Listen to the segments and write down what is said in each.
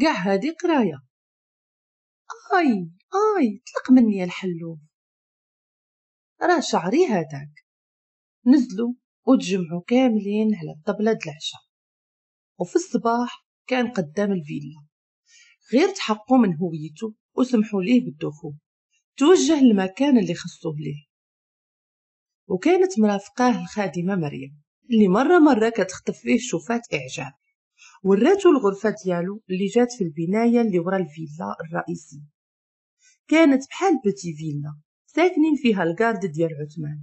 قاع هادي قراية آي آي طلق مني الحلوف راه شعري هذاك نزلوا وتجمعوا كاملين على الطبلة العشاء وفي الصباح كان قدام الفيلا غير تحقوا من هويته وسمحوا ليه بالدخول توجه للمكان اللي خصوه ليه وكانت مرافقاه الخادمة مريم اللي مرة مرة كتخطف فيه شوفات إعجاب وراتو الغرفة ديالو اللي جات في البناية اللي ورا الفيلا الرئيسية كانت بحال بتي فيلا ساكنين فيها الجارد ديال عثمان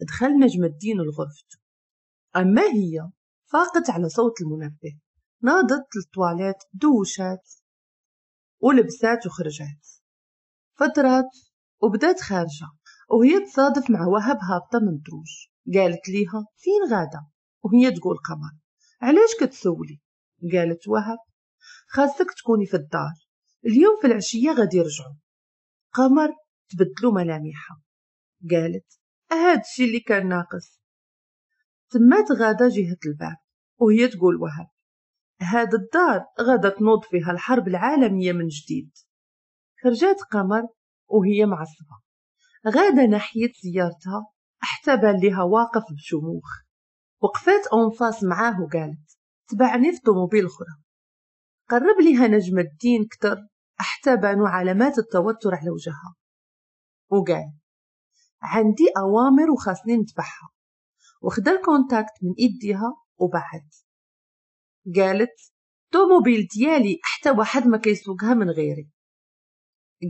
دخل نجم الدين لغرفتو أما هي فاقت على صوت المنبه ناضت للطواليت دوشات ولبسات وخرجات فترات وبدات خارجة وهي تصادف مع وهب هابطة من الدروج قالت ليها فين غادة وهي تقول قمر علاش كتسولي قالت وهب خاصك تكوني في الدار اليوم في العشيه غادي يرجعوا قمر تبدلوا ملامحها قالت هذا الشيء اللي كان ناقص تمات غادا جهة الباب وهي تقول وهب هاد الدار غادا تنوض فيها الحرب العالمية من جديد خرجات قمر وهي معصبة غادا ناحية سيارتها احتبى لها واقف بشموخ وقفات أنفاس معاه وقالت تبعني في طوموبيل أخرى قرب ليها نجم الدين كتر حتى بانوا علامات التوتر على وجهها وقال عندي أوامر وخاصني نتبعها وخد الكونتاكت من إيديها وبعد قالت طوموبيل ديالي حتى واحد ما كيسوقها من غيري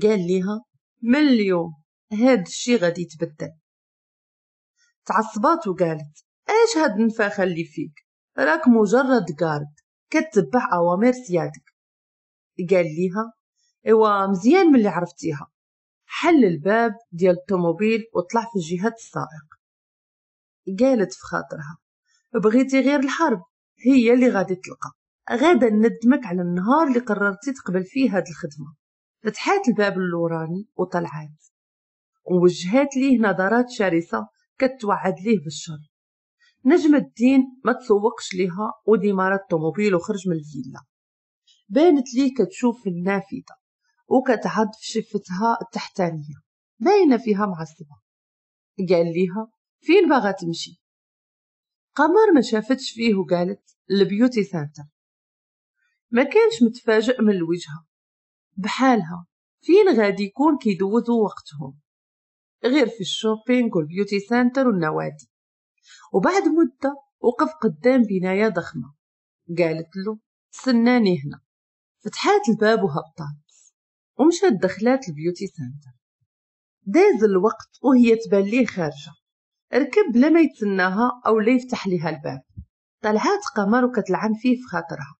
قال ليها من اليوم هاد الشي غادي يتبدل تعصبات وقالت علاش هاد النفاخة اللي فيك راك مجرد قارد كتبع أوامر سيادك قال ليها إوا مزيان من اللي عرفتيها حل الباب ديال الطوموبيل وطلع في جهة السائق قالت في خاطرها بغيتي غير الحرب هي اللي غادي تلقى غادا ندمك على النهار اللي قررتي تقبل فيه هاد الخدمة فتحات الباب اللوراني وطلعات ووجهات ليه نظرات شرسة كتوعد ليه بالشر نجم الدين ما تسوقش لها وديما الطوموبيل وخرج من الفيلا بانت لي كتشوف النافذة وكتعض في شفتها التحتانية باينة فيها معصبة قال ليها فين باغا تمشي قمر ما شافتش فيه وقالت البيوتي سانتر ما كانش متفاجئ من الوجهة بحالها فين غادي يكون كيدوزوا وقتهم غير في الشوبينغ والبيوتي سانتر والنوادي وبعد مدة وقف قدام بناية ضخمة قالت له سناني هنا فتحات الباب وهبطات ومشت دخلات البيوتي سنتر داز الوقت وهي تبان ليه خارجة ركب بلا ما يتسناها أو لا يفتح ليها الباب طلعات قمر وكتلعن فيه في خاطرها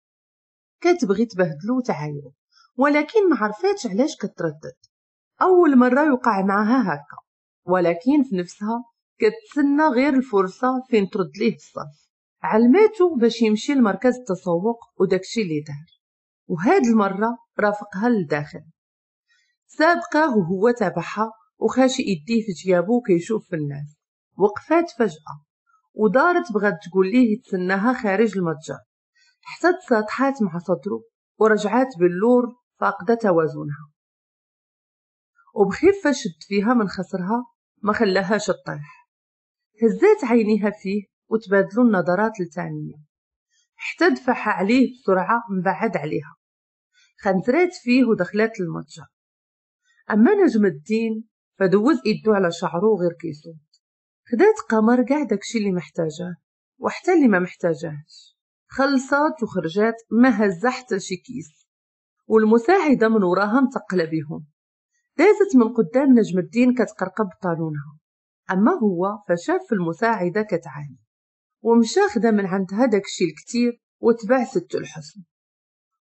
كتبغي تبهدلو وتعايرو ولكن ما عرفاتش علاش كتردد أول مرة يوقع معها هكا ولكن في نفسها كتسنى غير الفرصة فين ترد ليه الصف علماتو باش يمشي لمركز التسوق وداكشي اللي دار وهاد المرة رافقها للداخل سابقة وهو تابعها وخاش يديه في جيابو كيشوف في الناس وقفات فجأة ودارت بغات تقول ليه يتسناها خارج المتجر حتى تساطحات مع صدرو ورجعات باللور فاقدة توازنها وبخير شد فيها من خسرها ما خلاها تطيح هزات عينيها فيه وتبادلوا النظرات التانية حتى دفعها عليه بسرعة مبعد عليها خنترات فيه ودخلات المتجر أما نجم الدين فدوز إيدو على شعره غير كيسو خدات قمر قاع داكشي اللي محتاجه وحتى اللي ما محتاجهش خلصات وخرجات ما هزة حتى شي كيس والمساعدة من وراها متقلة بيهم دازت من قدام نجم الدين كتقرقب طالونها أما هو فشاف المساعدة كتعاني ومشى خدا من عند هداك الشي الكتير وتبع ستو الحسن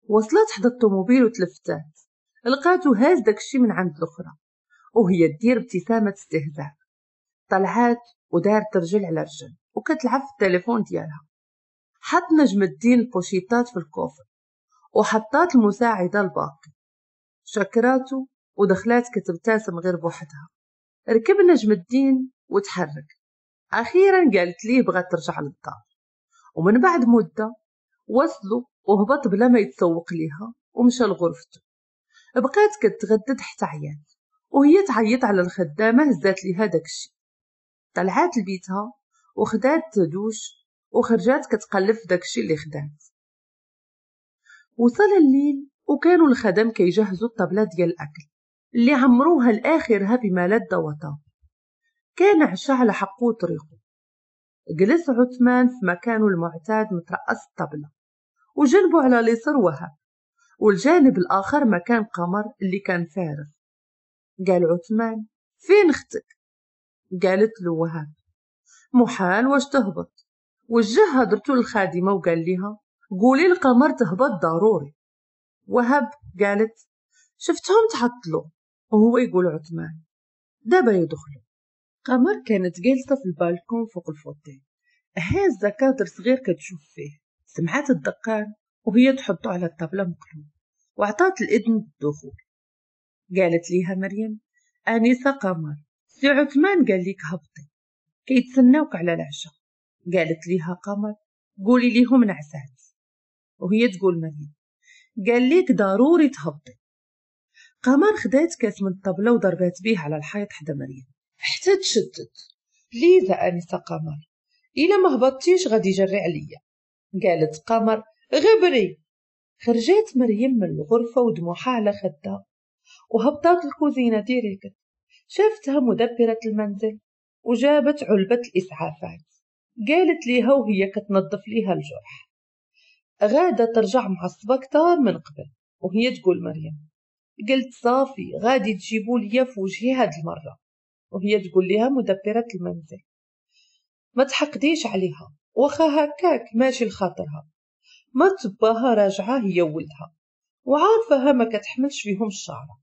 وصلت حدا الطوموبيل وتلفتات لقاتو هاز داكشي من عند الأخرى وهي تدير ابتسامة استهزاء طلعات ودارت رجل على رجل وكتلعب في التليفون ديالها حط نجم الدين البوشيطات في الكوفر وحطات المساعدة الباقي شكراتو ودخلات كتبتسم غير بوحدها ركب نجم الدين وتحرك أخيرا قالت ليه بغات ترجع للدار ومن بعد مدة وصلوا وهبط بلا ما يتسوق ليها ومشى لغرفته بقات كتغدد حتى عيات وهي تعيط على الخدامة هزات ليها داكشي طلعات لبيتها وخدات دوش وخرجات كتقلب في داكشي اللي خدات وصل الليل وكانوا الخدم كيجهزوا الطبلة ديال الأكل اللي عمروها لآخرها بما لذ وطاب كان عشاء حقو طريقه جلس عثمان في مكانه المعتاد مترأس الطبلة وجنبه على اليسار وهب والجانب الآخر مكان قمر اللي كان فارغ قال عثمان فين اختك قالت له وهب محال واش تهبط وجه درتو للخادمة وقال لها قولي القمر تهبط ضروري وهب قالت شفتهم تحطلو وهو يقول عثمان دابا يدخلوا قمر كانت جالسة في البالكون فوق الفوتيه هازة كادر صغير كتشوف فيه سمعت الدقان وهي تحطه على الطابلة مقلوب وعطات الإذن الدخول قالت ليها مريم أنيسة قمر سي عثمان قال ليك هبطي كيتسناوك على العشاء قالت ليها قمر قولي ليهم نعسات وهي تقول مريم قال ليك ضروري تهبطي قمر خدات كاس من الطبلة وضربات بيه على الحيط حدا مريم حتى تشتت بليزة أنسة قمر إلا ما هبطتيش غادي يجري عليا قالت قمر غبري خرجات مريم من الغرفة ودموعها على خدها وهبطت الكوزينة ديريكت شافتها مدبرة المنزل وجابت علبة الإسعافات قالت ليها وهي كتنظف ليها الجرح غادة ترجع مع كتار من قبل وهي تقول مريم قلت صافي غادي تجيبوا ليا في وجهي هاد المرة وهي تقول لها مدبرة المنزل ما تحقديش عليها واخا هكاك ماشي لخاطرها ما تباها راجعة هي ولدها وعارفها ما كتحملش فيهم الشعرة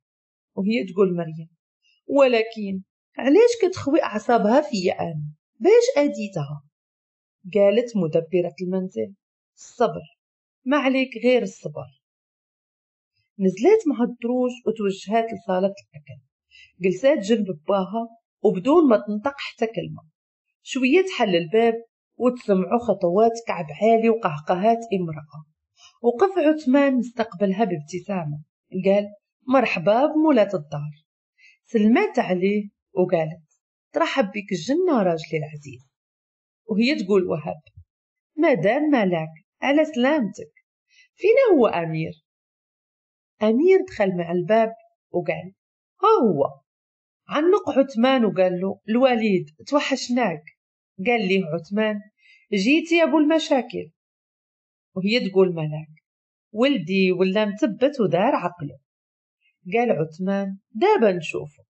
وهي تقول مريم ولكن علاش كتخوي أعصابها فيا أنا باش أديتها قالت مدبرة المنزل الصبر ما عليك غير الصبر نزلت مع الدروج وتوجهات لصالة الأكل جلسات جنب باها وبدون ما تنطق حتى كلمة شوية تحل الباب وتسمعوا خطوات كعب عالي وقهقهات امرأة وقف عثمان مستقبلها بابتسامة قال مرحبا بمولات الدار سلمات عليه وقالت ترحب بك الجنة راجلي العزيز وهي تقول وهب مدام مالك على سلامتك فينا هو أمير أمير دخل مع الباب وقال ها هو عنق عثمان وقال له الوليد توحشناك قال ليه عثمان جيت يا ابو المشاكل وهي تقول ملاك ولدي ولا مثبت ودار عقله قال عثمان دابا نشوفه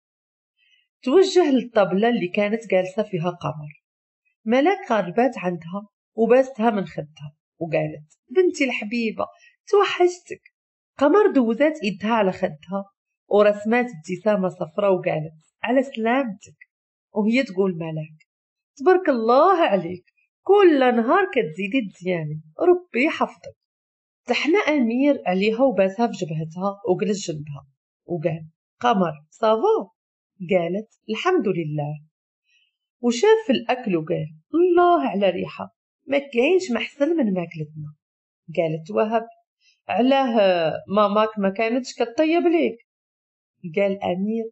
توجه للطبلة اللي كانت جالسة فيها قمر ملاك غربات عندها وباستها من خدها وقالت بنتي الحبيبة توحشتك قمر دوزات إيدها على خدها ورسمات ابتسامة صفراء وقالت على سلامتك وهي تقول ملاك تبارك الله عليك كل نهار كتزيدي تزياني ربي يحفظك تحنا أمير عليها وباسها في جبهتها وجلس جنبها وقال قمر صافا قالت الحمد لله وشاف الأكل وقال الله على ريحة ما كاينش محسن من ماكلتنا قالت وهب علاه ماماك ما كانتش كطيب ليك قال أمير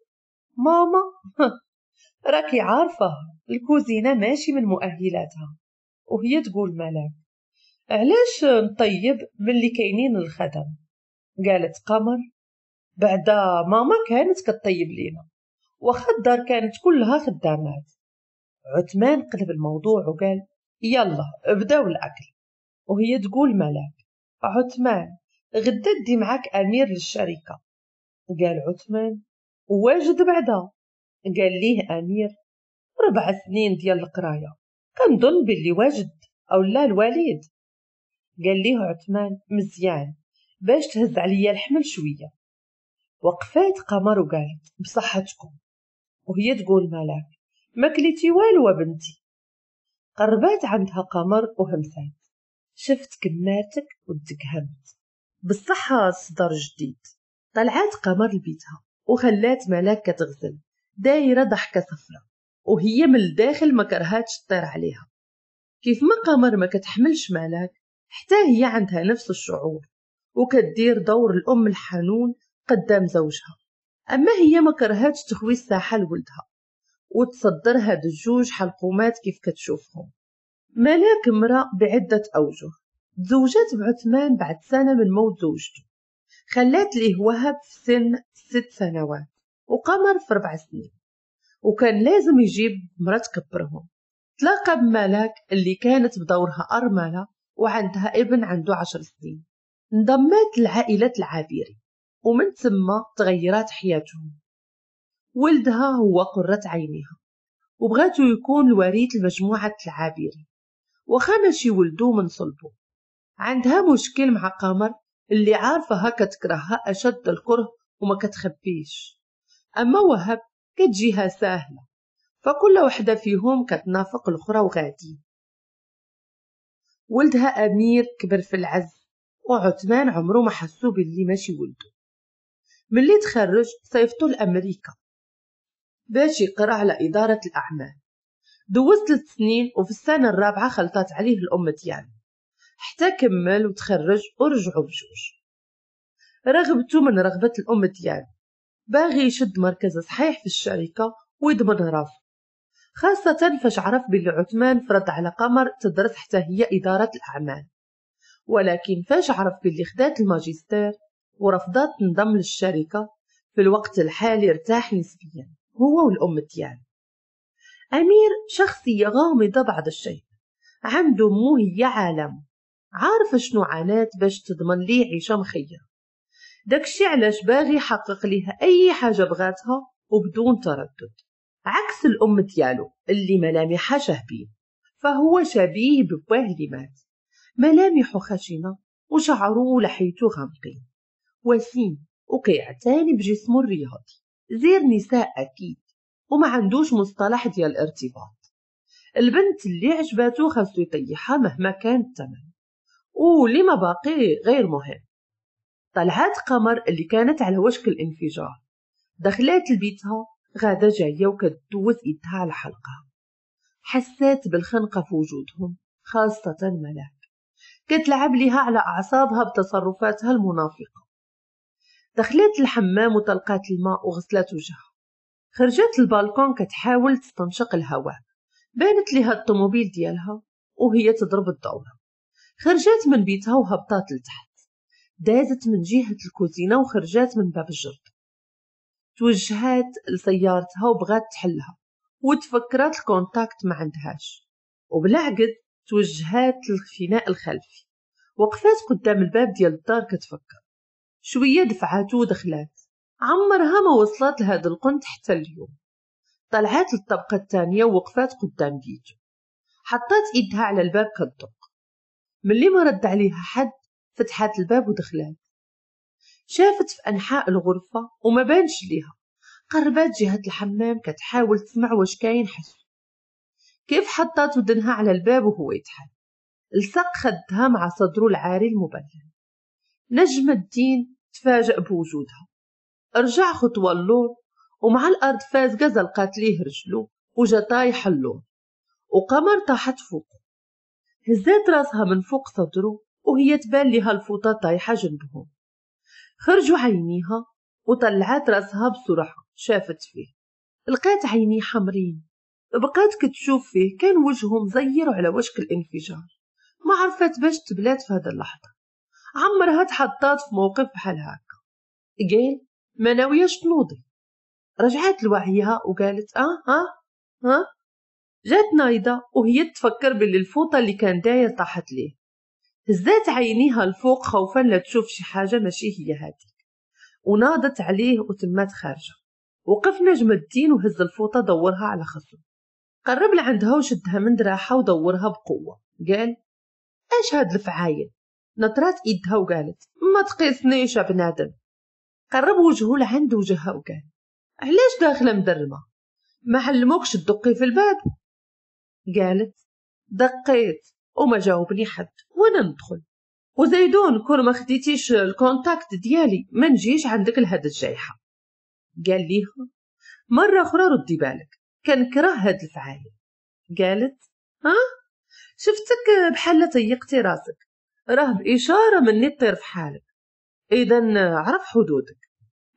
ماما راكي عارفة الكوزينة ماشي من مؤهلاتها وهي تقول ملاك علاش نطيب ملي كاينين الخدم قالت قمر بعد ماما كانت كطيب لينا واخا الدار كانت كلها خدامات عثمان قلب الموضوع وقال يلا ابداو الاكل وهي تقول ملاك عثمان غدا دي معاك امير للشركه قال عثمان وواجد بعدا قال ليه أمير ربع سنين ديال القراية كنظن باللي واجد أو لا الوالد قال ليه عثمان مزيان باش تهز عليا الحمل شوية وقفات قمر وقالت بصحتكم وهي تقول ملاك ما كليتي والو بنتي قربات عندها قمر وهمسات شفت كماتك همت بالصحة صدر جديد طلعت قمر لبيتها وخلات ملاك كتغزل دايرة ضحكة صفرة وهي من الداخل ما كرهاتش تطير عليها كيف ما قمر ما كتحملش ملاك حتى هي عندها نفس الشعور وكدير دور الأم الحنون قدام زوجها أما هي ما كرهاتش تخوي الساحة لولدها وتصدر هاد الجوج حلقومات كيف كتشوفهم ملاك امرأة بعدة أوجه تزوجات بعثمان بعد سنة من موت زوجته خلات ليه وهب في سن ست سنوات وقمر في ربع سنين وكان لازم يجيب مرة تكبرهم تلاقى بملاك اللي كانت بدورها أرملة وعندها ابن عنده عشر سنين انضمت لعائلة العابري ومن ثم تغيرت حياتهم ولدها هو قرة عينها وبغاتو يكون الوريث لمجموعة العابري وخا ماشي ولدو من صلبو عندها مشكل مع قمر اللي عارفة هكا تكرهها أشد الكره وما كتخبيش أما وهب كتجيها ساهلة فكل وحدة فيهم كتنافق الأخرى وغادي ولدها أمير كبر في العز وعثمان عمره ما حسو باللي ماشي ولده ملي تخرج صيفطو لأمريكا باش يقرا على إدارة الأعمال دوزت سنين وفي السنة الرابعة خلطات عليه الأم ديالو حتى كمل وتخرج ورجعوا بجوج رغبته من رغبة الأم ديالو باغي يشد مركز صحيح في الشركة ويضمن راسه خاصة فاش عرف بلي عثمان فرض على قمر تدرس حتى هي إدارة الأعمال ولكن فاش عرف بلي خدات الماجستير ورفضت تنضم للشركة في الوقت الحالي ارتاح نسبيا هو والأم ديالو أمير شخصية غامضة بعض الشيء عنده مو هي عالم عارفة شنو عانات باش تضمن لي عيشة مخية داكشي علاش باغي يحقق ليها أي حاجة بغاتها وبدون تردد عكس الأم ديالو اللي ملامحها شهبين فهو شبيه بباه اللي مات ملامحه خشنة وشعره لحيتو غامقين وسيم وكيعتني بجسمه الرياضي زير نساء أكيد وما عندوش مصطلح ديال الارتباط البنت اللي عجباتو خاصو يطيحها مهما كان الثمن ولما باقي غير مهم طلعت قمر اللي كانت على وشك الانفجار دخلت لبيتها غادة جاية وكتدوز إيدها على حلقها حسيت بالخنقة في وجودهم خاصة ملاك كتلعب ليها على أعصابها بتصرفاتها المنافقة دخلت الحمام وطلقات الماء وغسلت وجهها خرجت البالكون كتحاول تستنشق الهواء بانت لها الطوموبيل ديالها وهي تضرب الدورة خرجت من بيتها وهبطت لتحت دازت من جهة الكوزينة وخرجت من باب الجرد توجهات لسيارتها وبغات تحلها وتفكرت الكونتاكت ما عندهاش وبلعقد توجهات للفناء الخلفي وقفات قدام الباب ديال الدار كتفكر شوية دفعاتو ودخلات عمرها ما وصلت لهاد القنت حتى اليوم طلعت للطبقة الثانية ووقفات قدام بيتو حطات إيدها على الباب كالضوء ملي ما رد عليها حد فتحت الباب ودخلت شافت في أنحاء الغرفة وما بانش ليها قربت جهة الحمام كتحاول تسمع واش كاين حش كيف حطت ودنها على الباب وهو يتحل لصق خدها مع صدره العاري المبلل نجم الدين تفاجأ بوجودها رجع خطوة اللور ومع الأرض فاز قزل قاتليه رجلو وجا طايح اللور وقمر طاحت فوقه هزات راسها من فوق صدره وهي تبان لها الفوطة طايحة جنبهم خرجوا عينيها وطلعت راسها بسرعة شافت فيه لقات عينيه حمرين بقات كتشوف فيه كان وجهه مزير على وشك الانفجار ما عرفت باش تبلات في هذا اللحظة عمرها تحطات في موقف بحال هكا قال ما ناوياش تنوضي رجعت لوعيها وقالت اه ها آه، آه. ها جات نايضة وهي تفكر باللي الفوطة اللي كان داير طاحت ليه هزات عينيها الفوق خوفا لا تشوف شي حاجة ماشي هي هذيك وناضت عليه وتمات خارجة وقف نجم الدين وهز الفوطة دورها على خصو قرب لعندها وشدها من دراعها ودورها بقوة قال اش هاد الفعايل نطرات ايدها وقالت ما تقيسنيش يا بنادم قرب وجهه لعند وجهها وقال علاش داخله مدرمه ما علموكش تدقي في الباب قالت دقيت وما جاوبني حد وانا ندخل وزيدون كون ما خديتيش الكونتاكت ديالي ما نجيش عندك لهاد الجايحة قال ليها مرة أخرى ردي بالك كان كره هاد الفعايل قالت ها شفتك بحال طيقتي راسك راه بإشارة مني طير في حالك إذا عرف حدودك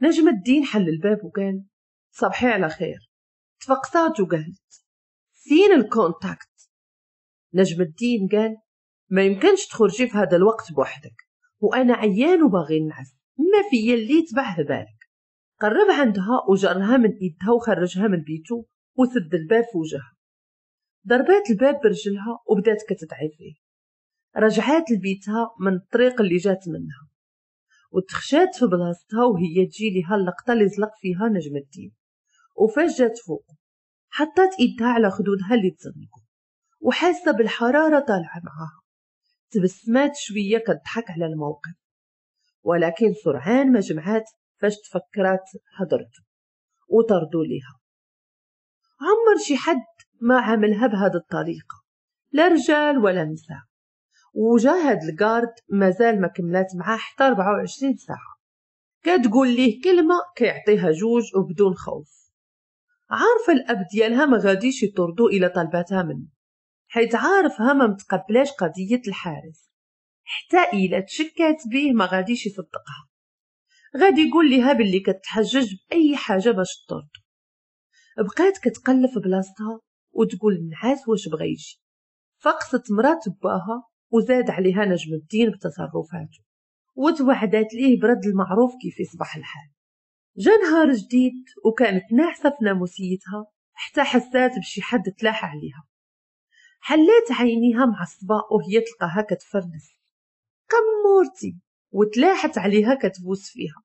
نجم الدين حل الباب وقال صبحي على خير تفقصات وقالت ماسكين الكونتاكت نجم الدين قال ما يمكنش تخرجي في هذا الوقت بوحدك وأنا عيان وباغي نعس ما في اللي تبه بالك قرب عندها وجرها من إيدها وخرجها من بيتو وسد الباب في وجهها ضربات الباب برجلها وبدات كتدعي فيه رجعات لبيتها من الطريق اللي جات منها وتخشات في بلاصتها وهي تجي لها اللقطة اللي زلق فيها نجم الدين وفاش جات فوق حطت إيدها على خدودها اللي تزنقوا وحاسة بالحرارة طالعة معاها تبسمات شوية كتضحك على الموقف ولكن سرعان ما جمعات فاش تفكرات هضرته وطردوا ليها عمر شي حد ما عملها بهذه الطريقة لا رجال ولا نساء وجاهد هاد الجارد مازال ما كملات معاه حتى 24 ساعة كتقول ليه كلمة كيعطيها جوج وبدون خوف عارفة الأب ديالها ما غاديش يطردو إلى طلباتها منه حيت عارفها ما متقبلاش قضية الحارس حتى إلا تشكات بيه ما غاديش يصدقها غادي يقول لها باللي كتحجج بأي حاجة باش تطرد بقات كتقلب في بلاصتها وتقول النعاس واش بغا يجي فقصت مرات باها وزاد عليها نجم الدين بتصرفاته وتوعدات ليه برد المعروف كيف يصبح الحال جا نهار جديد وكانت ناعسة في ناموسيتها حتى حسات بشي حد تلاح عليها حلات عينيها مع الصبا وهي تلقاها كتفرنس قمورتي وتلاحت عليها كتبوس فيها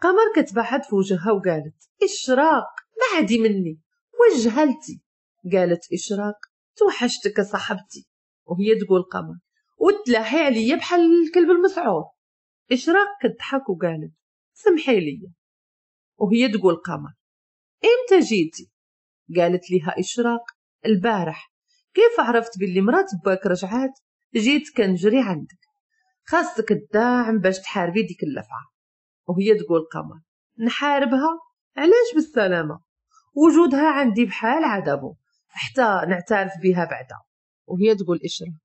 قمر كتبعد في وجهها وقالت إشراق ما عادي مني وجهلتي قالت إشراق توحشتك يا صاحبتي وهي تقول قمر وتلاحي عليا بحال الكلب المسعور إشراق كتضحك وقالت سمحي لي وهي تقول قمر إمتى جيتي؟ قالت لها إشراق البارح كيف عرفت باللي مرات باك رجعات جيت كنجري عندك خاصك الدعم باش تحاربي ديك اللفعة وهي تقول قمر نحاربها علاش بالسلامة وجودها عندي بحال عذابه حتى نعترف بها بعدا وهي تقول إشراق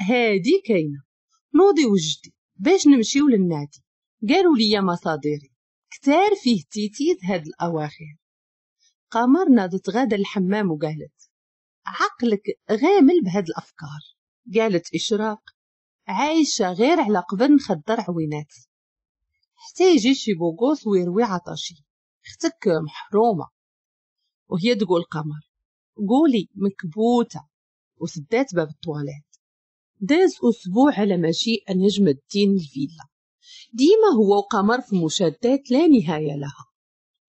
هادي كاينة نوضي وجدي باش نمشيو للنادي قالوا لي مصادري كتار فيه تيتيت هاد الأواخر قمر ناضت غادة الحمام وقالت عقلك غامل بهاد الأفكار قالت إشراق عايشة غير على قبل نخدر عوينات حتى يجي شي بوغوث ويروي عطاشي اختك محرومة وهي تقول قمر قولي مكبوتة وسدات باب الطواليت داز أسبوع على مجيء نجم الدين الفيلا ديما هو وقمر في مشادات لا نهاية لها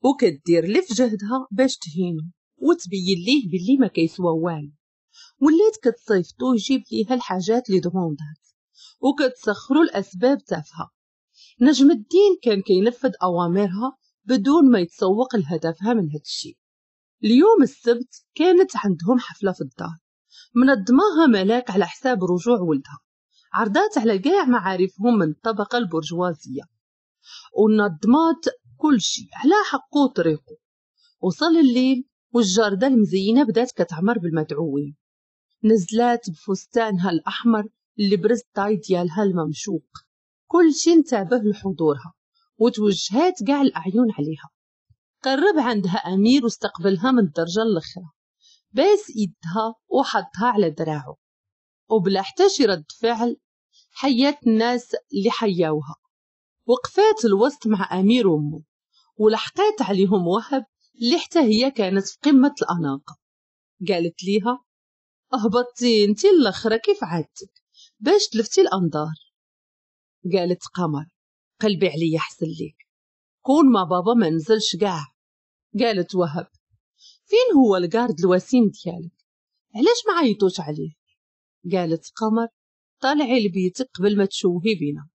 وكدير لف جهدها باش تهينو وتبين ليه باللي ما كيسوى والو وليت كتصيفطو يجيب ليها الحاجات لي دوموندات وكتسخرو الأسباب تافهة نجم الدين كان كينفذ أوامرها بدون ما يتسوق لهدفها من هادشي اليوم السبت كانت عندهم حفلة في الدار منظماها ملاك على حساب رجوع ولدها عرضات على كاع معارفهم من الطبقة البرجوازية ونظمات كل شيء على حقه وطريقه وصل الليل والجاردة المزينة بدات كتعمر بالمدعوين نزلات بفستانها الأحمر اللي برز طاي ديالها الممشوق كل شي انتبه لحضورها وتوجهات كاع الأعين عليها قرب عندها أمير واستقبلها من الدرجة الأخرى باس إيدها وحطها على دراعه وبلا حتى شي رد فعل حياة الناس اللي حياوها وقفات الوسط مع أمير أمه ولحقات عليهم وهب اللي حتى هي كانت في قمة الأناقة قالت ليها أهبطتي انتي الاخرى كيف عادتك باش تلفتي الأنظار قالت قمر قلبي عليا حسن ليك كون ما بابا ما نزلش قاع قالت وهب فين هو الجارد الوسيم ديالك علاش ما عيطوش عليه قالت قمر طالعي لبيتك قبل ما تشوهي بينا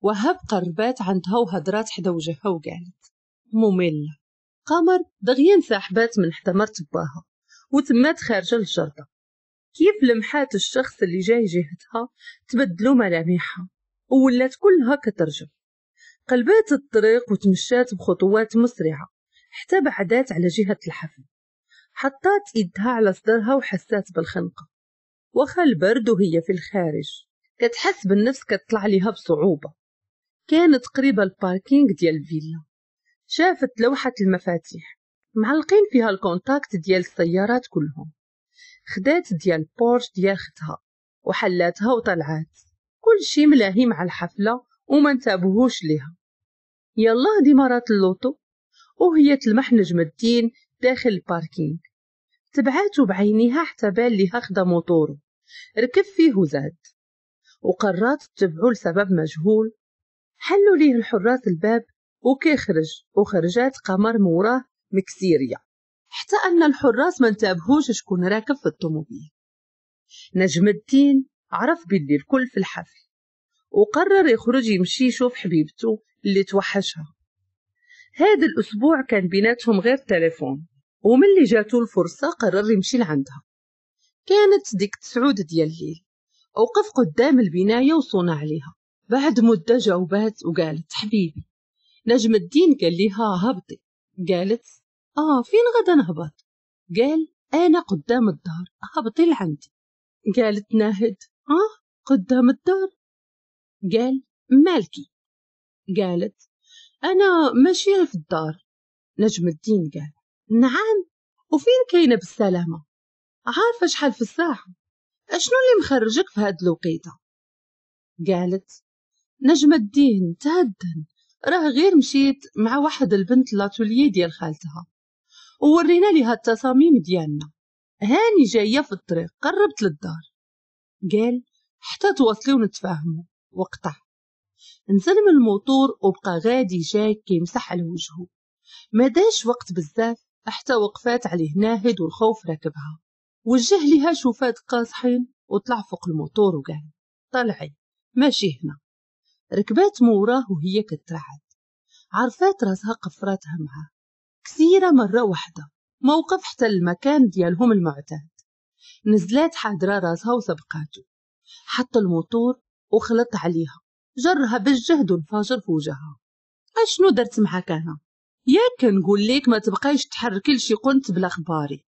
وهب قربات عندها وهدرات حدا وجهها وقالت مملة قمر دغيا انسحبات من حدا مرت باها وتمات خارجة للجردة كيف لمحات الشخص اللي جاي جهتها تبدلوا ملامحها وولات كلها كترجم قلبات الطريق وتمشات بخطوات مسرعة حتى بعدات على جهة الحفل حطات إيدها على صدرها وحسات بالخنقة واخا البرد وهي في الخارج كتحس بالنفس كتطلع ليها بصعوبة كانت قريبة الباركينغ ديال الفيلا شافت لوحة المفاتيح معلقين فيها الكونتاكت ديال السيارات كلهم خدات ديال بورش ديال ختها وحلاتها وطلعات كل شي ملاهي مع الحفلة وما انتبهوش ليها يلا دي مرات اللوطو وهي تلمح نجم الدين داخل الباركينج تبعاته بعينيها حتى بال ليها خدا موطورو ركب فيه وزاد وقررت تبعو لسبب مجهول حلوا ليه الحراس الباب وكيخرج وخرجات قمر موراه مكسيريا حتى أن الحراس ما انتبهوش شكون راكب في الطوموبيل نجم الدين عرف باللي الكل في الحفل وقرر يخرج يمشي يشوف حبيبته اللي توحشها هذا الأسبوع كان بيناتهم غير تليفون ومن اللي جاتو الفرصة قرر يمشي لعندها كانت ديك تسعود ديال الليل أوقف قدام البناية وصونا عليها بعد مدة جاوبات وقالت حبيبي نجم الدين قال ليها هبطي قالت آه فين غدا نهبط قال أنا قدام الدار هبطي لعندي قالت ناهد آه قدام الدار قال مالكي قالت أنا ماشية في الدار نجم الدين قال نعم وفين كاينة بالسلامة عارفة شحال في الساعة أشنو اللي مخرجك في هاد الوقيتة قالت نجم الدين تهدن راه غير مشيت مع واحد البنت لاتوليي ديال خالتها وورينا ليها التصاميم ديالنا هاني جايه في الطريق قربت للدار قال حتى تواصلي ونتفاهموا وقطع نزل من الموتور وبقى غادي جاي كيمسح على وجهه ما داش وقت بزاف حتى وقفات عليه ناهد والخوف راكبها وجه ليها شوفات قاصحين وطلع فوق الموتور وقال طلعي ماشي هنا ركبات موراه وهي كترعد عرفات راسها قفراتها معاه كثيرة مرة واحدة موقف حتى المكان ديالهم المعتاد نزلات حادرة راسها وسبقاته حط الموتور وخلط عليها جرها بالجهد وانفجر في وجهها اشنو درت معاك انا ياك نقول لك ما تبقايش تحركي لشي قنت بلا خباري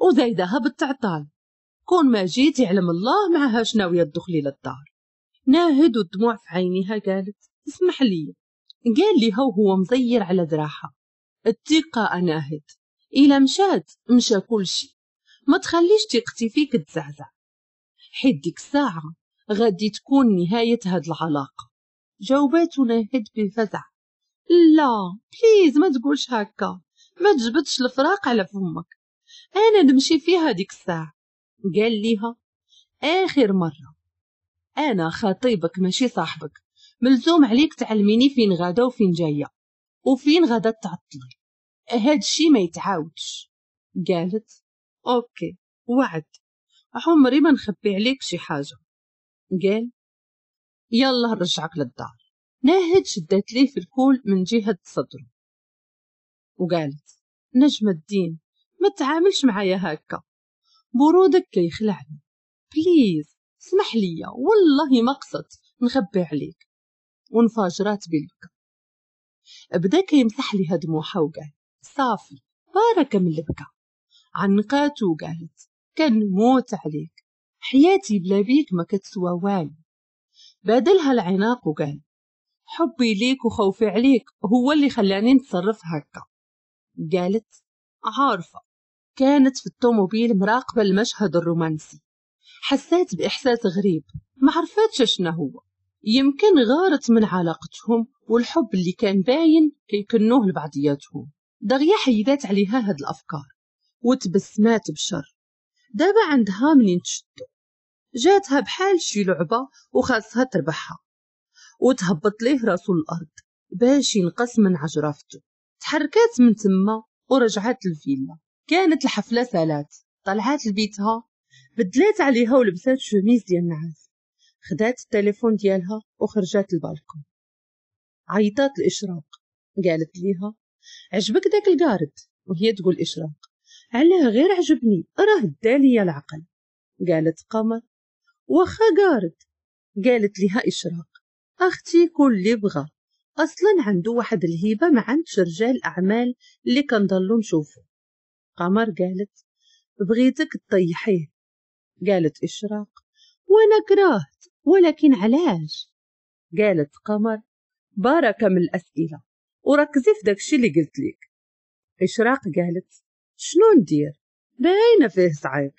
وزايدة هبط تعطال كون ما جيت يعلم الله معهاش ناوية تدخلي للدار ناهد والدموع في عينيها قالت اسمح لي قال لي هو هو مزير على ذراعها الثقة أناهد إلا مشات مشى كل شي ما تخليش ثقتي فيك تزعزع حيت ديك الساعة غادي تكون نهاية هاد العلاقة جاوبات ناهد بفزع لا بليز ما تقولش هكا ما تجبدش الفراق على فمك انا نمشي فيها ديك الساعه قال ليها اخر مره انا خطيبك ماشي صاحبك ملزوم عليك تعلميني فين غادا وفين جايه وفين غادا تعطلي هاد الشي ما يتعاودش قالت اوكي وعد عمري ما نخبي عليك شي حاجه قال يلا نرجعك للدار ناهد شدت لي في الكول من جهة صدره وقالت نجم الدين ما تعاملش معايا هكا برودك كيخلعني بليز اسمح لي والله ما قصدت نخبي عليك ونفاجرات بالبكا بدا كيمسح ليها دموعها وقال صافي بارك من البكا عنقات وقالت كنموت عليك حياتي بلا بيك ما كتسوى والو بادلها العناق وقال حبي ليك وخوفي عليك هو اللي خلاني نتصرف هكا قالت عارفة كانت في الطوموبيل مراقبة المشهد الرومانسي حسيت بإحساس غريب ما عرفتش شنا هو يمكن غارت من علاقتهم والحب اللي كان باين كيكنوه لبعضياتهم دغيا حيدات عليها هاد الأفكار وتبسمات بشر دابا عندها منين تشدو جاتها بحال شي لعبة وخاصها تربحها وتهبط ليه راسو الأرض باش ينقص من عجرفته تحركات من تما ورجعت الفيلا كانت الحفلة سالات طلعات لبيتها بدلات عليها ولبسات شوميز ديال النعاس خدات التليفون ديالها وخرجات البالكون عيطات الإشراق قالت ليها عجبك داك الجارد وهي تقول إشراق علاه غير عجبني راه داليا العقل قالت قمر واخا جارد قالت لها إشراق أختي كل يبغى أصلا عنده واحد الهيبة ما عندش رجال أعمال اللي كنضلو نشوفو قمر قالت بغيتك تطيحيه قالت إشراق وأنا كرهت ولكن علاش قالت قمر باركة من الأسئلة وركزي في داكشي اللي قلت لك إشراق قالت شنو ندير باينة فيه صعيب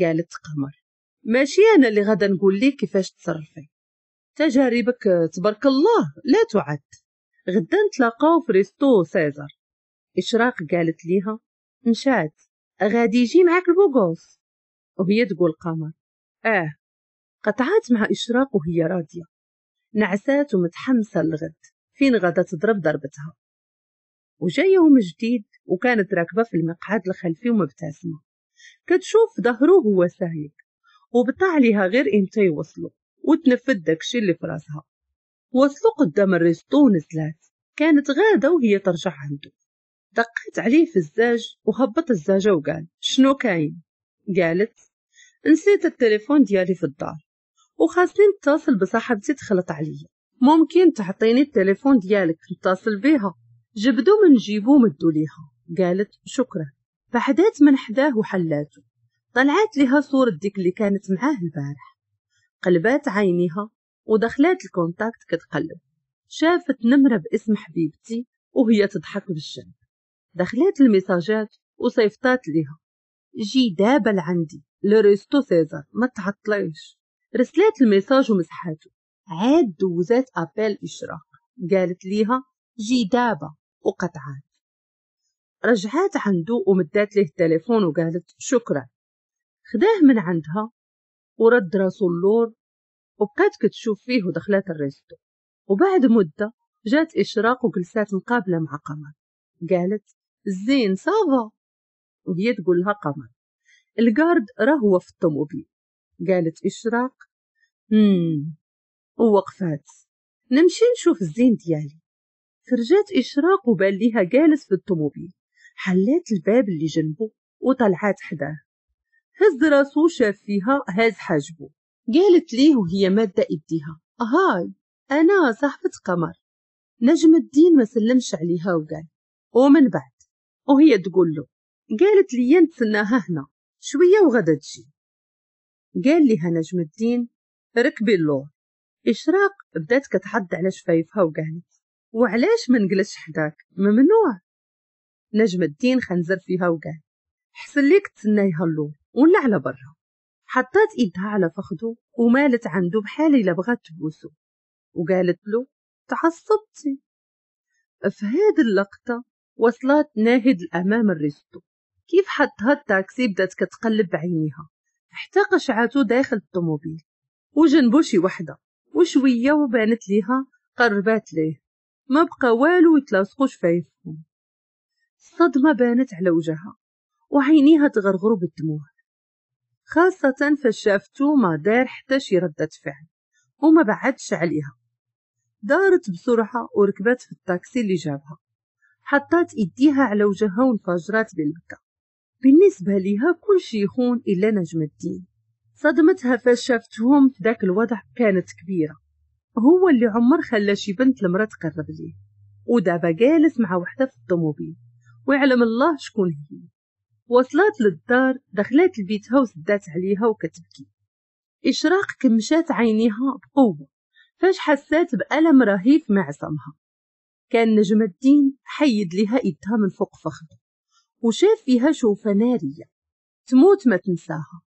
قالت قمر ماشي أنا اللي غدا نقول لك كيفاش تصرفي تجاربك تبارك الله لا تعد غدا نتلاقاو في ريستو سيزر إشراق قالت ليها مشات غادي يجي معاك البوغوس وهي تقول قمر آه قطعات مع إشراق وهي راضية نعسات ومتحمسة للغد فين غدا تضرب ضربتها وجاي يوم جديد وكانت راكبة في المقعد الخلفي ومبتسمة كتشوف ظهره هو سايق وبطع ليها غير إمتى يوصلوا وتنفدك داكشي في راسها وصلوا قدام الريستو نزلات كانت غادة وهي ترجع عنده دقت عليه في الزاج وهبط الزاجة وقال شنو كاين قالت نسيت التليفون ديالي في الدار وخاصني نتصل بصاحبتي تخلط عليا ممكن تعطيني التليفون ديالك نتصل بيها جبدو من جيبو مدو ليها قالت شكرا بعدات من حداه وحلاته طلعت لها صورة ديك اللي كانت معاه البارح قلبات عينيها ودخلات الكونتاكت كتقلب شافت نمرة باسم حبيبتي وهي تضحك بالجنب دخلات الميساجات وصيفطات ليها جي دابا لعندي لريستو سيزار ما تعطليش رسلات الميساج ومسحاته عاد دوزات ابيل اشراق قالت ليها جي دابا وقطعات رجعات عندو ومدات ليه التليفون وقالت شكرا خداه من عندها ورد راسه اللور وبقات كتشوف فيه ودخلات الريستو وبعد مدة جات إشراق وجلسات مقابلة مع قمر قالت زين صافا وهي تقولها قمر الجارد راه هو في الطوموبيل قالت إشراق مم ووقفات نمشي نشوف الزين ديالي فرجات إشراق وبان ليها جالس في الطوموبيل حلات الباب اللي جنبه وطلعات حداه هز هزرا شاف فيها هاز حاجبو قالت ليه وهي مادة إديها هاي أنا صاحبة قمر نجم الدين ما سلمش عليها وقال ومن بعد وهي تقول له قالت لي نتسناها هنا شوية وغدا تجي قال لها نجم الدين ركبي اللور إشراق بدات كتحض على شفايفها وقالت وعلاش ما نجلسش حداك ممنوع نجم الدين خنزر فيها وقال حسن ليك تسنايها اللور ولا على برا حطات إيدها على فخده ومالت عنده بحال إلا بغات تبوسه وقالت له تعصبتي في هذه اللقطة وصلت ناهد الامام الريستو كيف حطها التاكسي بدات كتقلب بعينيها حتى قشعته داخل الطوموبيل وجنبو شي وحدة وشوية وبانت ليها قربات ليه ما بقى والو يتلاصقو شفايفهم الصدمة بانت على وجهها وعينيها تغرغروا بالدموع خاصة فشافته ما دار حتى شي ردة فعل وما بعدش عليها دارت بسرعة وركبت في الطاكسي اللي جابها حطات إيديها على وجهها وانفجرات بالبكا بالنسبة ليها كل شي يخون إلا نجم الدين صدمتها فاش شافتهم في ذاك الوضع كانت كبيرة هو اللي عمر خلى شي بنت لمرة تقرب ليه ودابا جالس مع وحدة في الطوموبيل ويعلم الله شكون هي وصلت للدار دخلت البيت هاوس دات عليها وكتبكي إشراق كمشات عينيها بقوة فاش حسات بألم رهيب مع سمها كان نجم الدين حيد لها إيدها من فوق فخده وشاف فيها شوفة نارية تموت ما تنساها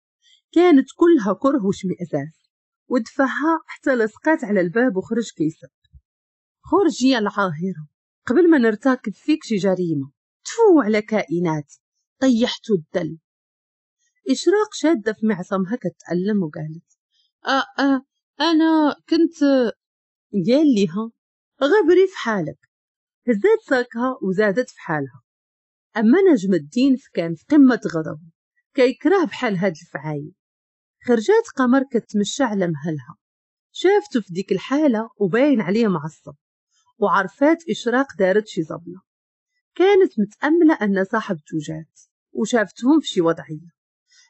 كانت كلها كره وشمئزاز ودفعها حتى لصقات على الباب وخرج كيسب خرجي العاهرة قبل ما نرتكب فيك شي جريمة تفو على كائناتي طيحت الدل إشراق شادة في معصمها كتألم وقالت آه،, آه أنا كنت قال ليها غبري في حالك هزات ساكها وزادت في حالها أما نجم الدين فكان في قمة غضبه كيكره بحال هاد الفعايل خرجات قمر كتمشى على مهلها شافته في ديك الحالة وباين عليه معصب وعرفات إشراق دارت شي زبلة كانت متأملة أن صاحب توجات وشافتهم في شي وضعية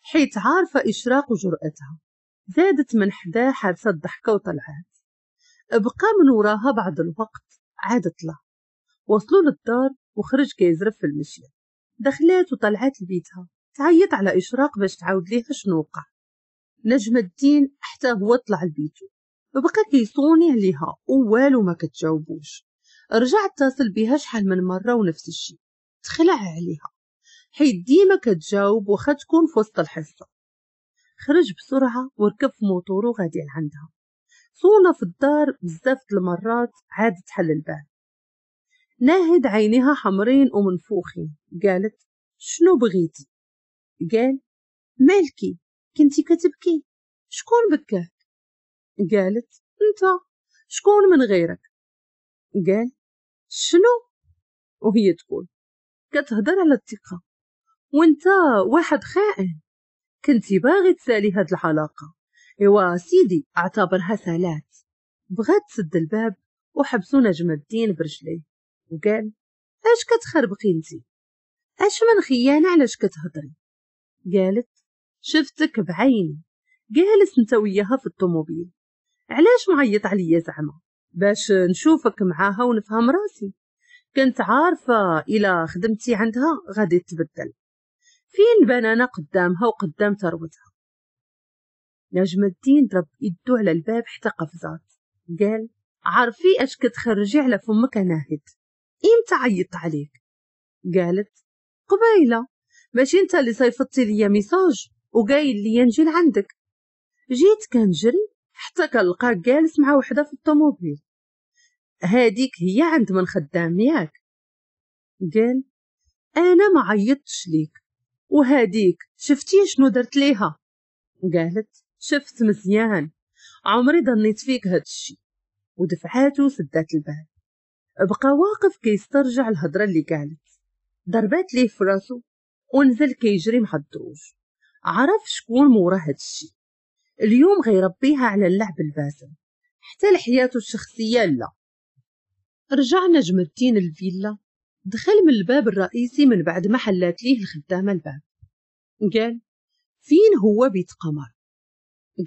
حيت عارفة إشراق جرأتها زادت من حدا حادثة الضحكة وطلعات بقى من وراها بعض الوقت عادت له وصلوا للدار وخرج كيزرف في المشية دخلات وطلعات لبيتها تعيط على إشراق باش تعاود ليها شنو وقع نجم الدين حتى هو طلع لبيتو بقى كيصوني عليها ووالو ما كتجاوبوش رجعت اتصل بها شحال من مرة ونفس الشي تخلع عليها حيت ديما كتجاوب واخا تكون في وسط الحصة خرج بسرعة وركب في موطورو غادي لعندها صونا في الدار بزاف المرات عاد تحل البال ناهد عينيها حمرين ومنفوخين قالت شنو بغيتي قال مالكي كنتي كتبكي شكون بكاك قالت انت شكون من غيرك قال شنو وهي تقول كتهضر على الثقة وانت واحد خائن كنتي باغي تسالي هاد العلاقه ايوا سيدي اعتبرها سالات بغات تسد الباب وحبسو نجم الدين برجليه وقال اش كتخربقي انتي اش من خيانة علاش كتهضري قالت شفتك بعيني جالس انت وياها في الطوموبيل علاش معيط عليا زعما باش نشوفك معاها ونفهم راسي كنت عارفة إلى خدمتي عندها غادي تبدل فين بنانة قدامها وقدام ثروتها نجم الدين ضرب يدو على الباب حتى قفزات قال عارفي اش كتخرجي على فمك انا امتى عيطت عليك قالت قبيله ماشي انت اللي صيفطتي ليا ميساج وقايل لي نجي لعندك جيت كنجري حتى كنلقاه جالس مع وحده في الطوموبيل هاديك هي عند من خدام ياك قال انا ما عيطتش ليك وهاديك شفتي شنو درت ليها قالت شفت مزيان عمري ظنيت فيك هادشي ودفعاتو سدات الباب بقى واقف كيسترجع الهضره اللي قالت ضربات ليه في راسو ونزل كيجري مع الدروج عرف شكون مورا هادشي اليوم غيربيها على اللعب الباسم حتى لحياته الشخصية لا رجع نجم الدين الفيلا دخل من الباب الرئيسي من بعد ما حلات ليه الخدامة الباب قال فين هو بيت قمر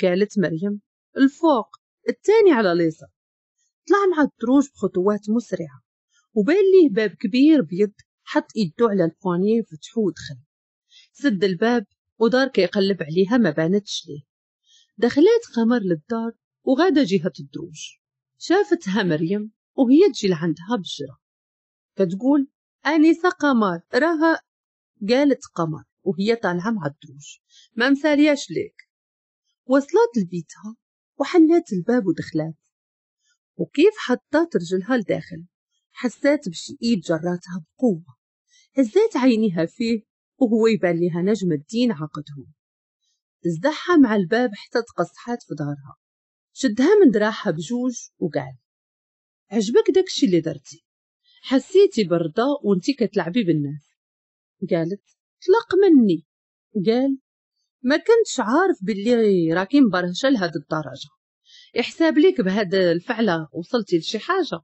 قالت مريم الفوق التاني على اليسار طلع مع الدروج بخطوات مسرعة وبان ليه باب كبير بيض حط ايدو على الفوانيه فتحو ودخل سد الباب ودار كيقلب عليها ما بانتش ليه دخلت قمر للدار وغادا جهة الدروج شافتها مريم وهي تجي لعندها بشرة كتقول أنيسة قمر راها قالت قمر وهي طالعة مع الدروج ما مسالياش ليك وصلت لبيتها وحنات الباب ودخلات وكيف حطات رجلها لداخل حسات بشي ايد جراتها بقوة هزات عينيها فيه وهو يبان لها نجم الدين عقدهم ازدحم على الباب حتى تقصحات في دارها شدها من دراعها بجوج وقال عجبك داكشي اللي درتي حسيتي برضا وانتي كتلعبي بالناس قالت طلق مني قال ما كنتش عارف باللي راكي مبرهشه لهاد الدرجه احساب ليك بهاد الفعله وصلتي لشي حاجه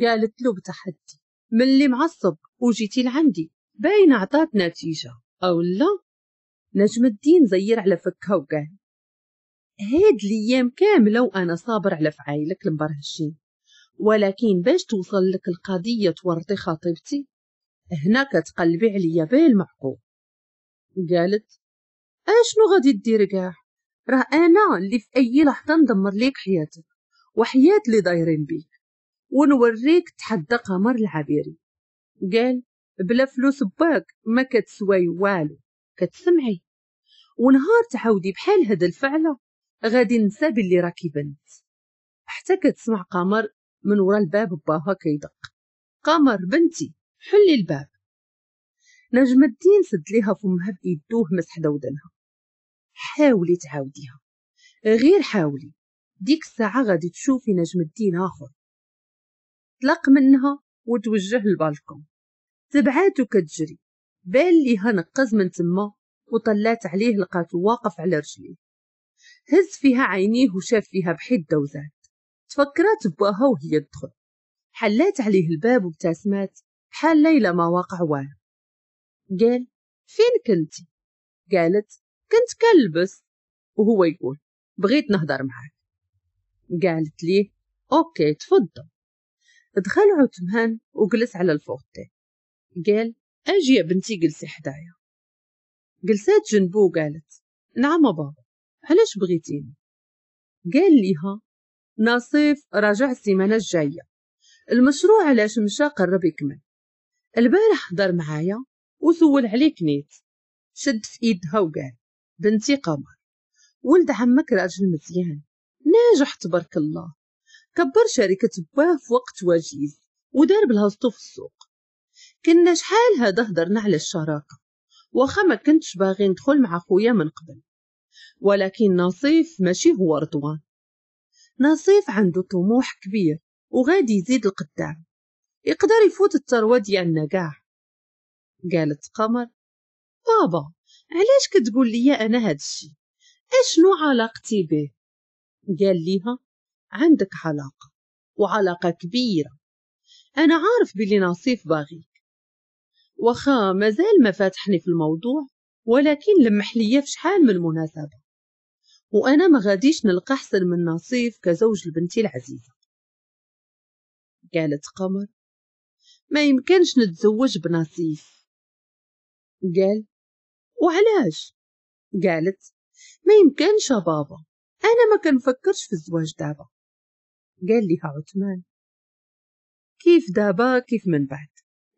قالت له بتحدي من اللي معصب وجيتي لعندي باين عطات نتيجه او لا نجم الدين زير على فكها وقال هاد الايام كامله وانا صابر على فعايلك المبرهشين ولكن باش توصل لك القضيه تورطي خطيبتي هنا كتقلبي عليا بالمعقول قالت اشنو غادي دير كاع راه انا اللي في اي لحظه ندمر ليك حياتك وحياه اللي دايرين بيك ونوريك تحدى قمر العبيري قال بلا فلوس باك ما كتسواي والو كتسمعي ونهار تعاودي بحال هاد الفعله غادي ننسى باللي راكي بنت حتى كتسمع قمر من ورا الباب باها كيدق قمر بنتي حلي الباب نجم الدين سد ليها فمها بيدوه مسح ودنها حاولي تعاوديها غير حاولي ديك الساعة غادي تشوفي نجم الدين آخر طلق منها وتوجه للبالكون تبعاتو كتجري بان ليها نقز من تما وطلعت عليه لقاته واقف على رجليه هز فيها عينيه وشاف فيها بحدة وزاد تفكرات بواها وهي تدخل حلات عليه الباب وابتسمات بحال ليلى ما واقع والو قال فين كنتي قالت كنت كلبس وهو يقول بغيت نهضر معاك قالت ليه اوكي تفضل دخل عثمان وجلس على الفوطه قال اجي يا بنتي جلسي حدايا جلسات جنبه وقالت نعم بابا علاش بغيتيني قال ليها ناصيف راجع السيمانة الجاية المشروع علاش مشى قرب يكمل البارح حضر معايا وسول عليك نيت شد في ايدها وقال بنتي قمر ولد عمك راجل مزيان ناجح تبارك الله كبر شركة باه في وقت وجيز ودار بلهزتو في السوق كنا شحال هذا هضرنا على الشراكة واخا ما كنتش باغي ندخل مع خويا من قبل ولكن نصيف ماشي هو رضوان نصيف عنده طموح كبير وغادي يزيد القدام يقدر يفوت الثروة ديالنا كاع قالت قمر بابا علاش كتقول لي انا هاد الشي اشنو علاقتي به قال ليها عندك علاقة وعلاقة كبيرة أنا عارف بلي نصيف باغيك وخا مازال ما فاتحني في الموضوع ولكن لمح ليا في شحال من مناسبة وأنا ما غاديش نلقى حسن من نصيف كزوج لبنتي العزيزة قالت قمر ما يمكنش نتزوج بنصيف قال وعلاش قالت ما يمكنش بابا أنا ما كنفكرش في الزواج دابا قال ليها عثمان كيف دابا كيف من بعد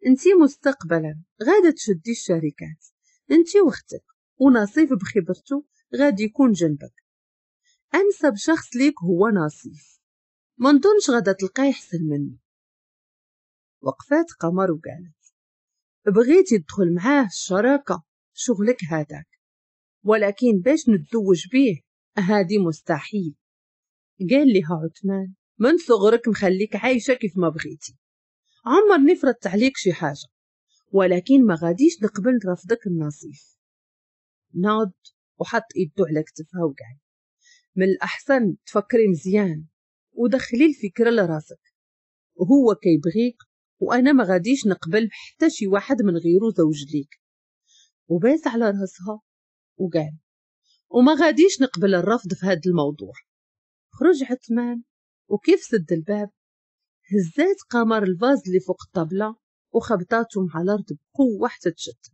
انت مستقبلا غادا تشدي الشركات انت واختك ونصيف بخبرته غادي يكون جنبك انسب شخص ليك هو نصيف ما نظنش غادا تلقاي حسن منه وقفات قمر وقالت بغيتي تدخل معاه الشراكه شغلك هذاك ولكن باش نتزوج بيه هادي مستحيل قال لها عثمان من صغرك مخليك عايشه كيف ما بغيتي عمرني فرضت عليك شي حاجة ولكن ما غاديش نقبل رفضك النصيف ناض وحط ايدو على كتفها وقال من الأحسن تفكري مزيان ودخلي الفكرة لراسك وهو كيبغيك وأنا ما غاديش نقبل حتى شي واحد من غيره زوج ليك وباس على راسها وقال وما غاديش نقبل الرفض في هذا الموضوع خرج عثمان وكيف سد الباب هزات قمر الفاز اللي فوق الطبلة وخبطاتو مع الأرض بقوة حتى تشد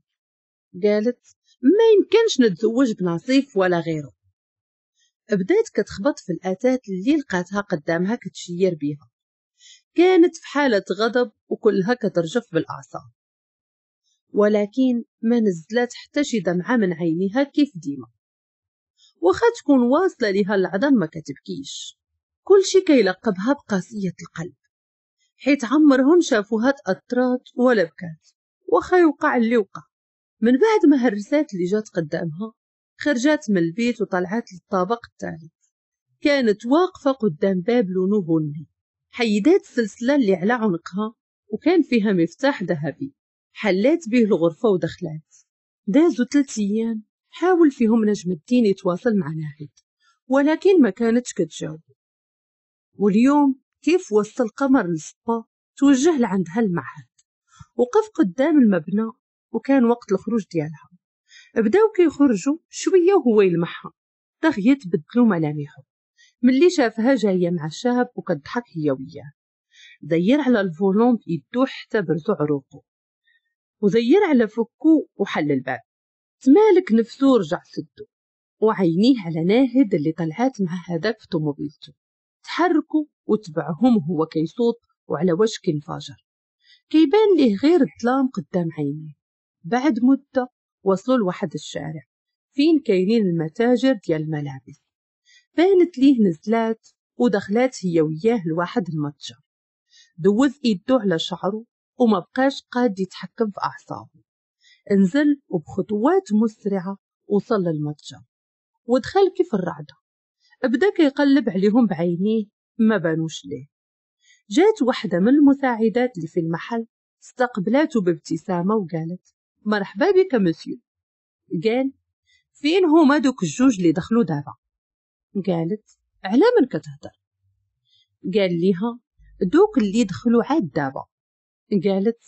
قالت ما يمكنش نتزوج بنصيف ولا غيره بدات كتخبط في الأتات اللي لقاتها قدامها كتشير بيها كانت في حالة غضب وكلها كترجف بالأعصاب ولكن ما نزلات حتى شي دمعة من عينيها كيف ديما وخا تكون واصلة ليها العظم ما كتبكيش كل شي كيلقبها بقاسية القلب حيت عمرهم شافوها تأطرات ولا بكات وخا يوقع اللي وقع من بعد ما هرسات اللي جات قدامها خرجات من البيت وطلعت للطابق الثالث كانت واقفة قدام باب لونو بني حيدات السلسلة اللي على عنقها وكان فيها مفتاح ذهبي حلات به الغرفة ودخلات دازوا ثلاث أيام حاول فيهم نجم الدين يتواصل مع ناهد ولكن ما كانتش كتجاوب واليوم كيف وسط القمر الصبا توجه لعند هالمعهد وقف قدام المبنى وكان وقت الخروج ديالها بداو كيخرجوا شويه وهو يلمحها دغيا تبدلوا ملامحه ملي شافها جايه مع الشاب وكتضحك هي وياه داير على الفولون بيدو حتى برزو عروقو وداير على فكو وحل الباب تمالك نفسو ورجع سدو وعينيه على ناهد اللي طلعات مع هذاك في طوموبيلته تحركوا وتبعهم هو كيصوت وعلى وشك كينفجر كيبان ليه غير الظلام قدام عينيه بعد مدة وصلوا لواحد الشارع فين كاينين المتاجر ديال الملابس بانت ليه نزلات ودخلات هي وياه لواحد المتجر دوز ايدو على شعره وما بقاش قاد يتحكم في اعصابه نزل وبخطوات مسرعة وصل للمتجر ودخل كيف الرعدة بدا كيقلب عليهم بعينيه ما بانوش ليه جات واحدة من المساعدات اللي في المحل استقبلاته بابتسامة وقالت مرحبا بك مسيو قال فين هما دوك الجوج اللي دخلوا دابا قالت على من كتهضر قال ليها دوك اللي دخلوا عاد دابا قالت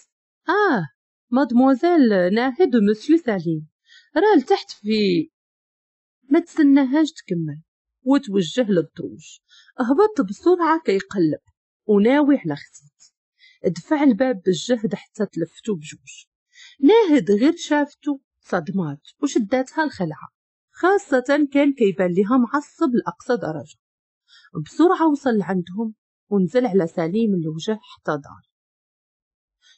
اه مادموزيل ناهد ومسيو سليم راه لتحت في ما تسناهاش تكمل وتوجه للدروج هبط بسرعة كيقلب وناوي على خزيت دفع الباب بالجهد حتى تلفتو بجوج ناهد غير شافتو صدمات وشداتها الخلعة خاصة كان كيبان لها معصب لأقصى درجة بسرعة وصل عندهم ونزل على سليم الوجه حتى دار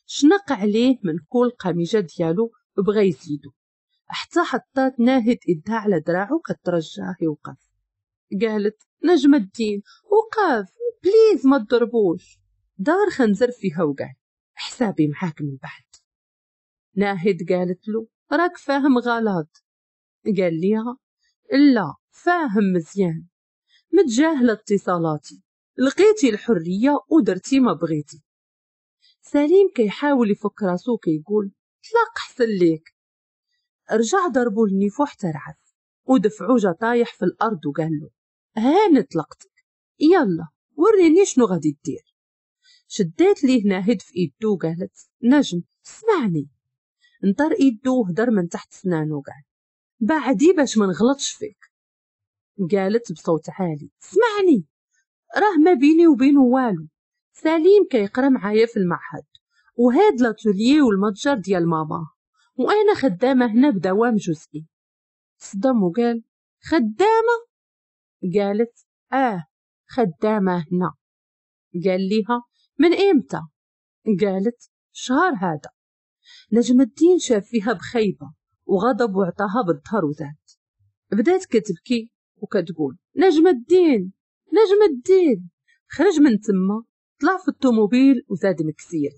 شنق عليه من كل قميجة ديالو بغا يزيدو حتى حطات ناهد إدها على دراعو كترجاه يوقف قالت نجم الدين وقاف بليز ما تضربوش دار خنزر فيها وقع حسابي معاك من بعد ناهد قالت له راك فاهم غلط قال ليها لا فاهم مزيان متجاهلة اتصالاتي لقيتي الحرية ودرتي ما بغيتي سليم كيحاول يفك راسو كيقول تلاق حسن ليك رجع ضربو لنيفو حتى رعف ودفعو جا طايح في الأرض وقال له هانت لقطك يلا وريني شنو غادي دير شدات ليه ناهد في ايدو قالت نجم اسمعني نطر ايدو وهدر من تحت سنانو قال بعدي باش ما نغلطش فيك قالت بصوت عالي اسمعني راه ما بيني وبينه والو سليم كيقرا معايا في المعهد وهاد لاتوليي والمتجر ديال ماما وانا خدامه هنا بدوام جزئي صدم وقال خدامه قالت آه خدامة هنا قال ليها من إمتى قالت شهر هذا نجم الدين شاف فيها بخيبة وغضب وعطاها بالظهر وذات بدات كتبكي وكتقول نجم الدين نجم الدين خرج من تما طلع في الطوموبيل وزاد مكسير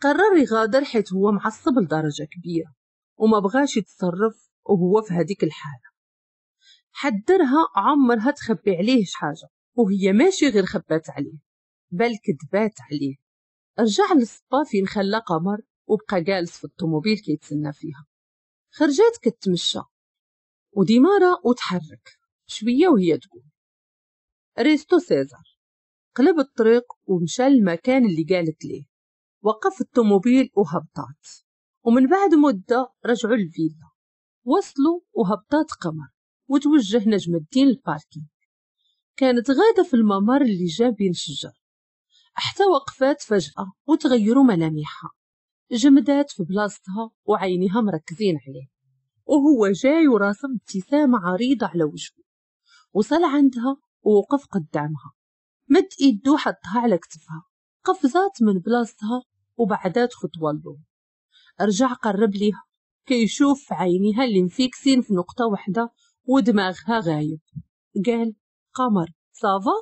قرر يغادر حيت هو معصب لدرجة كبيرة وما بغاش يتصرف وهو في هذيك الحالة حدرها عمرها تخبي عليه حاجة وهي ماشي غير خبات عليه بل كذبات عليه رجع للصبا فين خلى قمر وبقى جالس في الطوموبيل كيتسنى فيها خرجات كتمشى وديمارة وتحرك شوية وهي تقول ريستو سيزار قلب الطريق ومشى المكان اللي قالت ليه وقف الطوموبيل وهبطات ومن بعد مدة رجعوا الفيلا وصلوا وهبطات قمر وتوجه نجم الدين للباركينغ كانت غادة في الممر اللي جا بين الشجر حتى وقفات فجأة وتغيروا ملامحها جمدات في بلاصتها وعينيها مركزين عليه وهو جاي وراسم ابتسامة عريضة على وجهه وصل عندها ووقف قدامها مد ايدو حطها على كتفها قفزات من بلاصتها وبعدات خطوة له رجع قرب ليها كيشوف عينيها اللي مفيكسين في نقطة واحدة ودماغها غايب قال قمر صافا